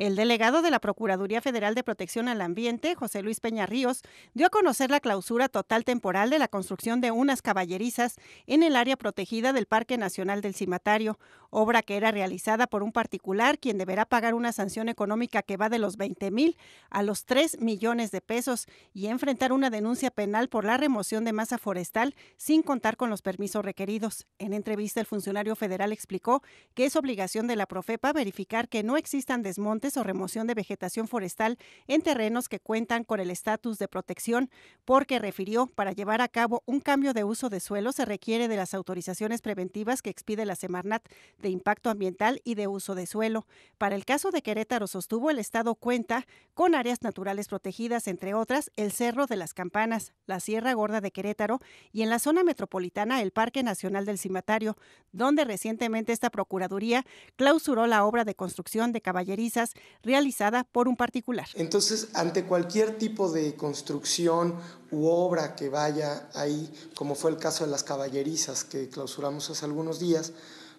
El delegado de la Procuraduría Federal de Protección al Ambiente, José Luis Peña Ríos, dio a conocer la clausura total temporal de la construcción de unas caballerizas en el área protegida del Parque Nacional del Cimatario, obra que era realizada por un particular quien deberá pagar una sanción económica que va de los 20 mil a los 3 millones de pesos y enfrentar una denuncia penal por la remoción de masa forestal sin contar con los permisos requeridos. En entrevista, el funcionario federal explicó que es obligación de la Profepa verificar que no existan desmontes o remoción de vegetación forestal en terrenos que cuentan con el estatus de protección, porque refirió, para llevar a cabo un cambio de uso de suelo se requiere de las autorizaciones preventivas que expide la Semarnat de impacto ambiental y de uso de suelo. Para el caso de Querétaro sostuvo el Estado cuenta con áreas naturales protegidas, entre otras el Cerro de las Campanas, la Sierra Gorda de Querétaro y en la zona metropolitana el Parque Nacional del Cimatario, donde recientemente esta Procuraduría clausuró la obra de construcción de caballerizas realizada por un particular. Entonces, ante cualquier tipo de construcción u obra que vaya ahí, como fue el caso de las caballerizas que clausuramos hace algunos días,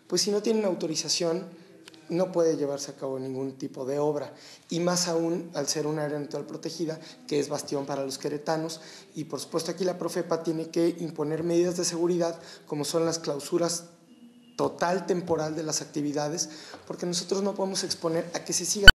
pues si no tienen autorización, no puede llevarse a cabo ningún tipo de obra, y más aún al ser un área natural protegida, que es bastión para los queretanos, y por supuesto aquí la Profepa tiene que imponer medidas de seguridad, como son las clausuras total temporal de las actividades, porque nosotros no podemos exponer a que se siga